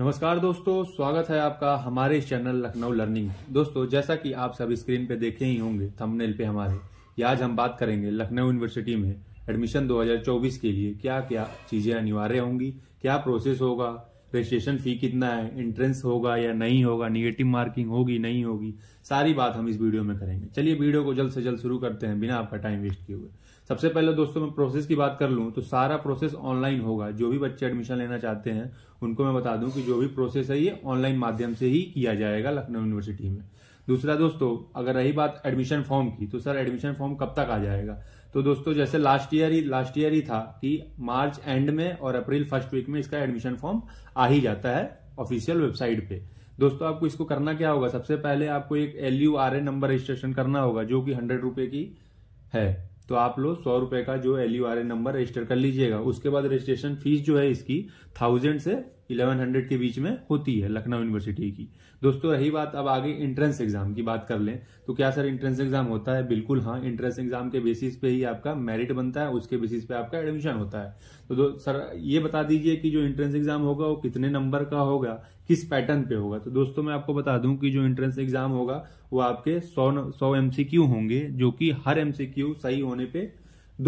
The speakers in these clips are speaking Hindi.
नमस्कार दोस्तों स्वागत है आपका हमारे चैनल लखनऊ लर्निंग दोस्तों जैसा कि आप सब स्क्रीन पे देखे ही होंगे थंबनेल पे हमारे आज हम बात करेंगे लखनऊ यूनिवर्सिटी में एडमिशन 2024 के लिए क्या क्या चीज़ें अनिवार्य होंगी क्या प्रोसेस होगा रजिस्ट्रेशन फी कितना है एंट्रेंस होगा या नहीं होगा निगेटिव मार्किंग होगी नहीं होगी सारी बात हम इस वीडियो में करेंगे चलिए वीडियो को जल्द से जल्द शुरू करते हैं बिना आपका टाइम वेस्ट किए हुए सबसे पहले दोस्तों मैं प्रोसेस की बात कर लूँ तो सारा प्रोसेस ऑनलाइन होगा जो भी बच्चे एडमिशन लेना चाहते हैं उनको मैं बता दूं कि जो भी प्रोसेस है ये ऑनलाइन माध्यम से ही किया जाएगा लखनऊ यूनिवर्सिटी में दूसरा दोस्तों अगर रही बात एडमिशन फॉर्म की तो सर एडमिशन फॉर्म कब तक आ जाएगा तो दोस्तों जैसे लास्ट ईयर ही लास्ट ईयर ही था कि मार्च एंड में और अप्रैल फर्स्ट वीक में इसका एडमिशन फॉर्म आ ही जाता है ऑफिशियल वेबसाइट पे दोस्तों आपको इसको करना क्या होगा सबसे पहले आपको एक L U R A number registration करना होगा जो कि हंड्रेड रुपए की है तो आप लोग सौ रुपए का जो L U R A number register कर लीजिएगा उसके बाद रजिस्ट्रेशन फीस जो है इसकी थाउजेंड से 1100 के बीच में होती है लखनऊ यूनिवर्सिटी की दोस्तों रही बात अब आगे इंट्रेंस एग्जाम की बात कर लें तो क्या सर इंट्रेंस एग्जाम होता है बिल्कुल हाँ इंट्रेंस एग्जाम के बेसिस पे ही आपका मेरिट बनता है उसके बेसिस पे आपका एडमिशन होता है तो दो, सर ये बता दीजिए कि जो इंट्रेंस एग्जाम होगा वो कितने नंबर का होगा किस पैटर्न पे होगा तो दोस्तों मैं आपको बता दूं कि जो एंट्रेंस एग्जाम होगा वो आपके सौ सौ एमसीक्यू होंगे जो कि हर एमसीक्यू सही होने पे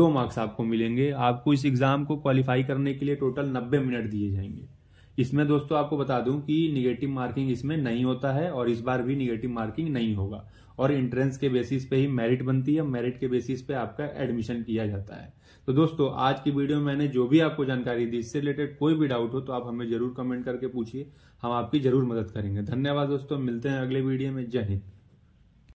दो मार्क्स आपको मिलेंगे आपको इस एग्जाम को क्वालिफाई करने के लिए टोटल नब्बे मिनट दिए जाएंगे इसमें दोस्तों आपको बता दूं कि निगेटिव मार्किंग इसमें नहीं होता है और इस बार भी निगेटिव मार्किंग नहीं होगा और इंट्रेंस के बेसिस पे ही मेरिट बनती है मेरिट के बेसिस पे आपका एडमिशन किया जाता है तो दोस्तों आज की वीडियो में मैंने जो भी आपको जानकारी दी इससे रिलेटेड कोई भी डाउट हो तो आप हमें जरूर कमेंट करके पूछिए हम आपकी जरूर मदद करेंगे धन्यवाद दोस्तों मिलते हैं अगले वीडियो में जय हिंद